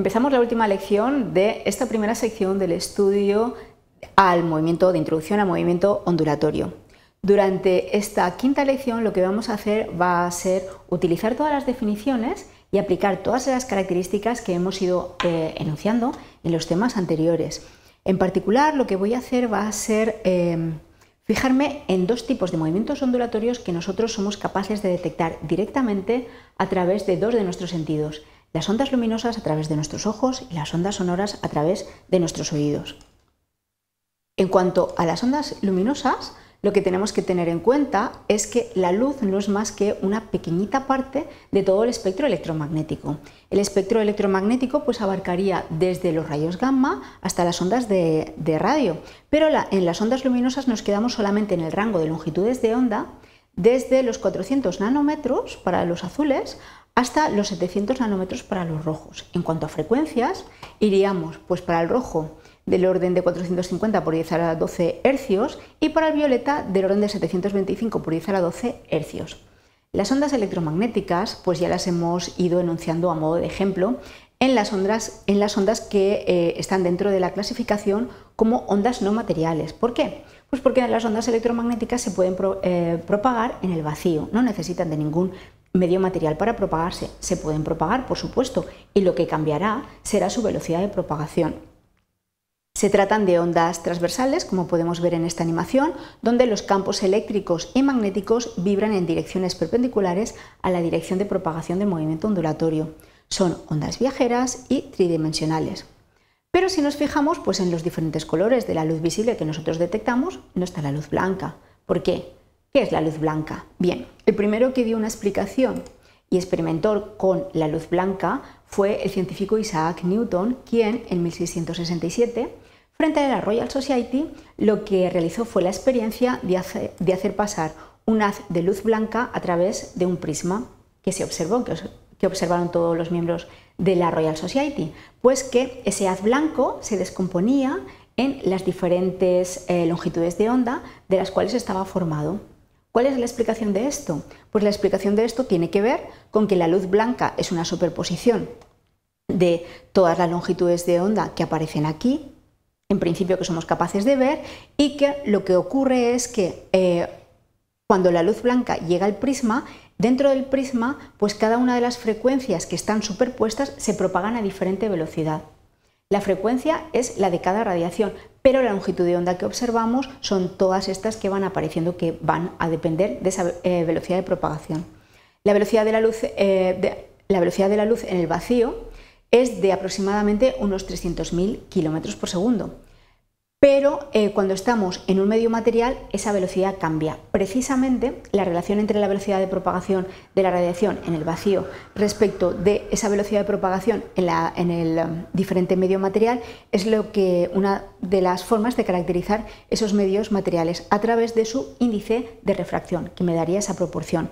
Empezamos la última lección de esta primera sección del estudio al movimiento de introducción al movimiento ondulatorio. Durante esta quinta lección lo que vamos a hacer va a ser utilizar todas las definiciones y aplicar todas las características que hemos ido eh, enunciando en los temas anteriores. En particular lo que voy a hacer va a ser em, fijarme en dos tipos de movimientos ondulatorios que nosotros somos capaces de detectar directamente a través de dos de nuestros sentidos, las ondas luminosas a través de nuestros ojos y las ondas sonoras a través de nuestros oídos. En cuanto a las ondas luminosas, lo que tenemos que tener en cuenta es que la luz no es más que una pequeñita parte de todo el espectro electromagnético. El espectro electromagnético pues abarcaría desde los rayos gamma hasta las ondas de, radio, pero en las ondas luminosas nos quedamos solamente en el rango de longitudes de onda desde los 400 nanómetros para los azules hasta los 700 nanómetros para los rojos. En cuanto a frecuencias, iríamos pues para el rojo del orden de 450 por 10 a la 12 hercios y para el violeta del orden de 725 por 10 a la 12 hercios. Las ondas electromagnéticas, pues ya las hemos ido enunciando a modo de ejemplo en las ondas, que eh, están dentro de la clasificación como ondas no materiales. ¿Por qué? Pues porque las ondas electromagnéticas se pueden eh, propagar en el vacío, no necesitan de ningún medio material para propagarse. Se pueden propagar, por supuesto, y lo que cambiará será su velocidad de propagación. Se tratan de ondas transversales, como podemos ver en esta animación, donde los campos eléctricos y magnéticos vibran en direcciones perpendiculares a la dirección de propagación del movimiento ondulatorio. Son ondas viajeras y tridimensionales. Pero si nos fijamos pues en los diferentes colores de la luz visible que nosotros detectamos, no está la luz blanca. ¿Por qué? ¿Qué es la luz blanca? Bien, el primero que dio una explicación y experimentó con la luz blanca fue el científico Isaac Newton, quien en 1667, frente a la Royal Society, lo que realizó fue la experiencia de hacer, pasar un haz de luz blanca a través de un prisma que se observó, que observaron todos los miembros de la Royal Society, pues que ese haz blanco se descomponía en las diferentes eh, longitudes de onda de las cuales estaba formado. ¿Cuál es la explicación de esto? Pues la explicación de esto tiene que ver con que la luz blanca es una superposición de todas las longitudes de onda que aparecen aquí, en principio que somos capaces de ver, y que lo que ocurre es que eh, cuando la luz blanca llega al prisma, Dentro del prisma, pues cada una de las frecuencias que están superpuestas se propagan a diferente velocidad. La frecuencia es la de cada radiación, pero la longitud de onda que observamos son todas estas que van apareciendo que van a depender de esa eh, velocidad de propagación. La velocidad de la, luz, eh, la velocidad de la luz en el vacío es de aproximadamente unos 300.000 km por segundo. Pero eh, cuando estamos en un medio material, esa velocidad cambia. Precisamente la relación entre la velocidad de propagación de la radiación en el vacío respecto de esa velocidad de propagación en, el um, diferente medio material es lo que una de las formas de caracterizar esos medios materiales a través de su índice de refracción, que me daría esa proporción.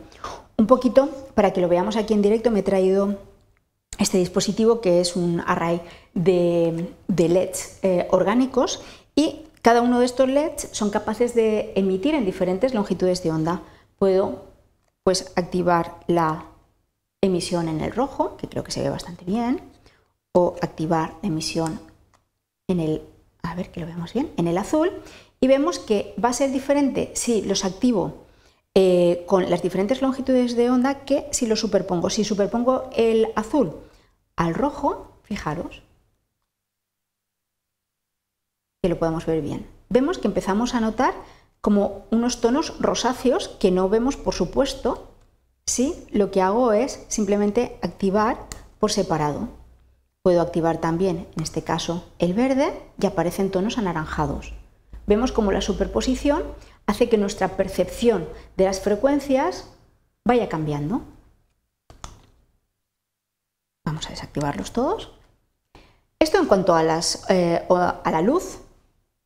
Un poquito, para que lo veamos aquí en directo, me he traído este dispositivo que es un array de, de LEDs eh, orgánicos y cada uno de estos LEDs son capaces de emitir en diferentes longitudes de onda. Puedo pues, activar la emisión en el rojo, que creo que se ve bastante bien, o activar emisión en el, a ver que lo vemos bien, en el azul, y vemos que va a ser diferente si los activo eh, con las diferentes longitudes de onda que si los superpongo. Si superpongo el azul al rojo, fijaros, que lo podamos ver bien. Vemos que empezamos a notar como unos tonos rosáceos que no vemos, por supuesto, si lo que hago es simplemente activar por separado. Puedo activar también, en este caso, el verde y aparecen tonos anaranjados. Vemos como la superposición hace que nuestra percepción de las frecuencias vaya cambiando. Vamos a desactivarlos todos. Esto en cuanto a, las, eh, a la luz,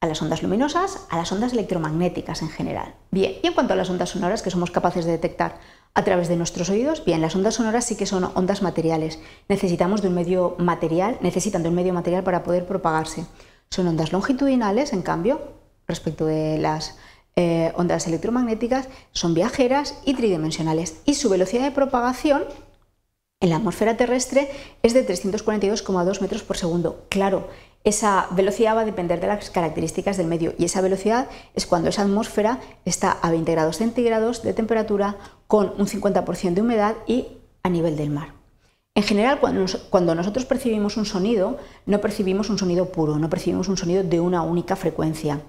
a las ondas luminosas, a las ondas electromagnéticas en general. Bien, y en cuanto a las ondas sonoras que somos capaces de detectar a través de nuestros oídos, bien, las ondas sonoras sí que son ondas materiales. Necesitamos de un medio material, necesitan de un medio material para poder propagarse. Son ondas longitudinales, en cambio, respecto de las eh, ondas electromagnéticas, son viajeras y tridimensionales. Y su velocidad de propagación en la atmósfera terrestre es de 342,2 metros por segundo. Claro, esa velocidad va a depender de las características del medio y esa velocidad es cuando esa atmósfera está a 20 grados centígrados de temperatura con un 50% de humedad y a nivel del mar. En general, cuando, cuando, nosotros percibimos un sonido, no percibimos un sonido puro, no percibimos un sonido de una única frecuencia.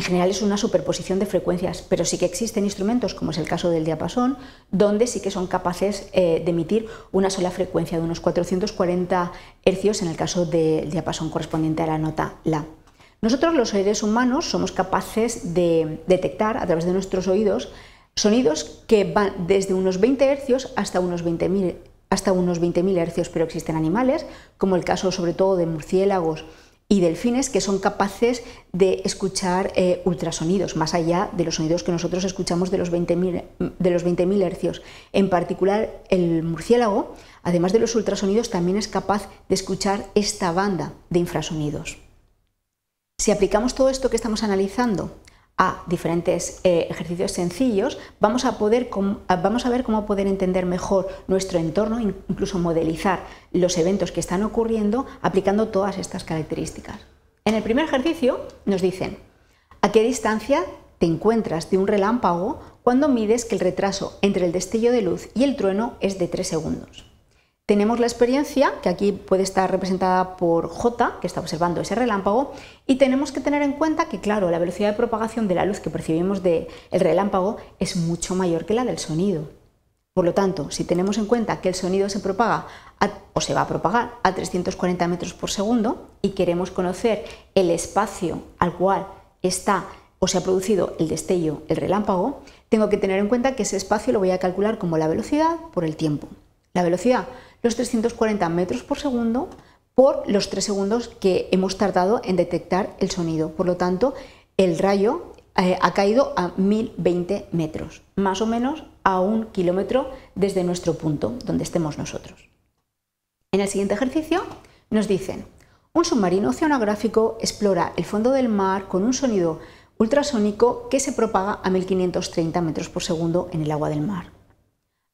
En general es una superposición de frecuencias, pero sí que existen instrumentos, como es el caso del diapasón, donde sí que son capaces eh, de emitir una sola frecuencia de unos 440 hercios en el caso del diapasón correspondiente a la nota La. Nosotros los seres humanos somos capaces de detectar a través de nuestros oídos sonidos que van desde unos 20 hercios hasta unos 20.000 hasta unos 20.000 hercios, pero existen animales, como el caso sobre todo de murciélagos, y delfines que son capaces de escuchar eh, ultrasonidos, más allá de los sonidos que nosotros escuchamos de los 20.000 20 hercios. En particular, el murciélago, además de los ultrasonidos, también es capaz de escuchar esta banda de infrasonidos. Si aplicamos todo esto que estamos analizando a diferentes eh, ejercicios sencillos, vamos a, poder vamos a ver cómo poder entender mejor nuestro entorno, incluso modelizar los eventos que están ocurriendo aplicando todas estas características. En el primer ejercicio nos dicen a qué distancia te encuentras de un relámpago cuando mides que el retraso entre el destello de luz y el trueno es de 3 segundos. Tenemos la experiencia, que aquí puede estar representada por J, que está observando ese relámpago, y tenemos que tener en cuenta que, claro, la velocidad de propagación de la luz que percibimos del relámpago es mucho mayor que la del sonido. Por lo tanto, si tenemos en cuenta que el sonido se propaga o se va a propagar a 340 metros por segundo y queremos conocer el espacio al cual está o se ha producido el destello, el relámpago, tengo que tener en cuenta que ese espacio lo voy a calcular como la velocidad por el tiempo. La velocidad los 340 metros por segundo por los 3 segundos que hemos tardado en detectar el sonido. Por lo tanto, el rayo eh, ha caído a 1020 metros, más o menos a un kilómetro desde nuestro punto donde estemos nosotros. En el siguiente ejercicio nos dicen, un submarino oceanográfico explora el fondo del mar con un sonido ultrasónico que se propaga a 1530 metros por segundo en el agua del mar.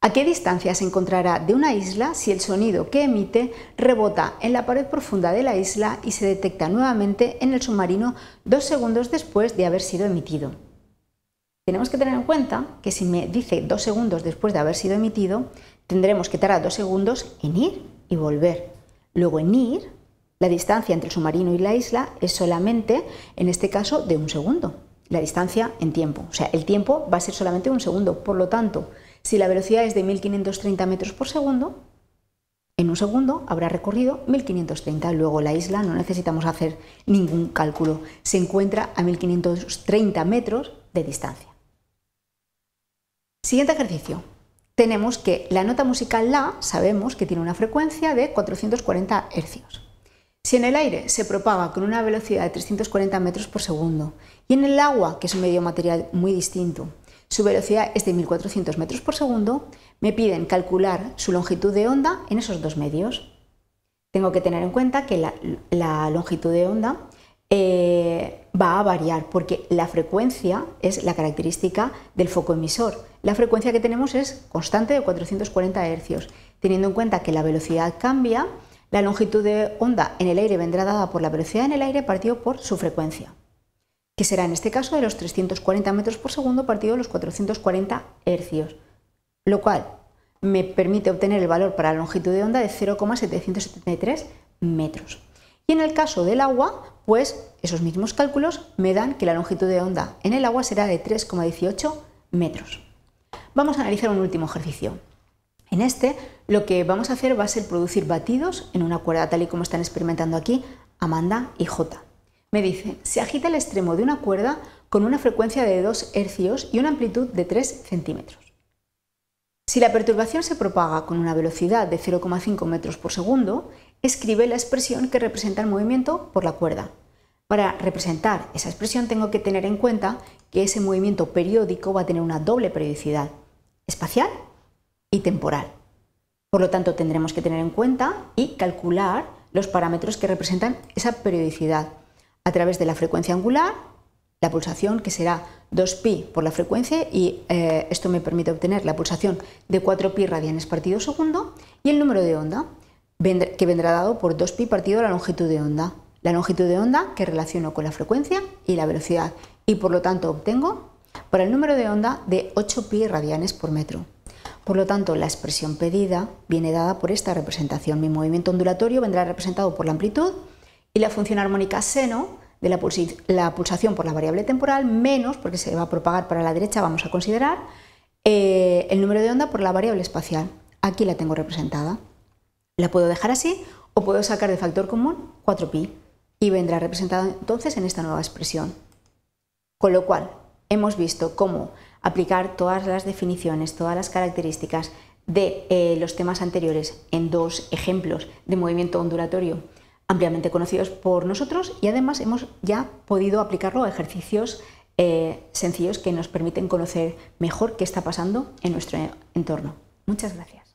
¿A qué distancia se encontrará de una isla si el sonido que emite rebota en la pared profunda de la isla y se detecta nuevamente en el submarino dos segundos después de haber sido emitido? Tenemos que tener en cuenta que si me dice dos segundos después de haber sido emitido, tendremos que tardar dos segundos en ir y volver. Luego en ir, la distancia entre el submarino y la isla es solamente, en este caso, de un segundo. La distancia en tiempo. O sea, el tiempo va a ser solamente un segundo. Por lo tanto, si la velocidad es de 1530 metros por segundo, en un segundo habrá recorrido 1530. Luego la isla, no necesitamos hacer ningún cálculo, se encuentra a 1530 metros de distancia. Siguiente ejercicio. Tenemos que la nota musical La sabemos que tiene una frecuencia de 440 hercios. Si en el aire se propaga con una velocidad de 340 metros por segundo y en el agua, que es un medio material muy distinto, su velocidad es de 1400 metros por segundo. Me piden calcular su longitud de onda en esos dos medios. Tengo que tener en cuenta que la, longitud de onda eh, va a variar porque la frecuencia es la característica del foco emisor. La frecuencia que tenemos es constante de 440 Hz. Teniendo en cuenta que la velocidad cambia, la longitud de onda en el aire vendrá dada por la velocidad en el aire partido por su frecuencia que será en este caso de los 340 metros por segundo partido de los 440 hercios, lo cual me permite obtener el valor para la longitud de onda de 0,773 metros. Y en el caso del agua, pues esos mismos cálculos me dan que la longitud de onda en el agua será de 3,18 metros. Vamos a analizar un último ejercicio. En este, lo que vamos a hacer va a ser producir batidos en una cuerda tal y como están experimentando aquí Amanda y J. Me dice, se agita el extremo de una cuerda con una frecuencia de 2 hercios y una amplitud de 3 centímetros. Si la perturbación se propaga con una velocidad de 0,5 metros por segundo, escribe la expresión que representa el movimiento por la cuerda. Para representar esa expresión tengo que tener en cuenta que ese movimiento periódico va a tener una doble periodicidad, espacial y temporal. Por lo tanto, tendremos que tener en cuenta y calcular los parámetros que representan esa periodicidad a través de la frecuencia angular, la pulsación que será 2pi por la frecuencia y eh, esto me permite obtener la pulsación de 4pi radianes partido segundo y el número de onda que vendrá dado por 2pi partido la longitud de onda, la longitud de onda que relaciono con la frecuencia y la velocidad y por lo tanto obtengo para el número de onda de 8pi radianes por metro. Por lo tanto, la expresión pedida viene dada por esta representación. Mi movimiento ondulatorio vendrá representado por la amplitud y la función armónica seno de la, pulsación por la variable temporal menos, porque se va a propagar para la derecha, vamos a considerar, eh, el número de onda por la variable espacial. Aquí la tengo representada. La puedo dejar así o puedo sacar de factor común 4pi y vendrá representada entonces en esta nueva expresión. Con lo cual, hemos visto cómo aplicar todas las definiciones, todas las características de eh, los temas anteriores en dos ejemplos de movimiento ondulatorio ampliamente conocidos por nosotros y además hemos ya podido aplicarlo a ejercicios eh, sencillos que nos permiten conocer mejor qué está pasando en nuestro entorno. Muchas gracias.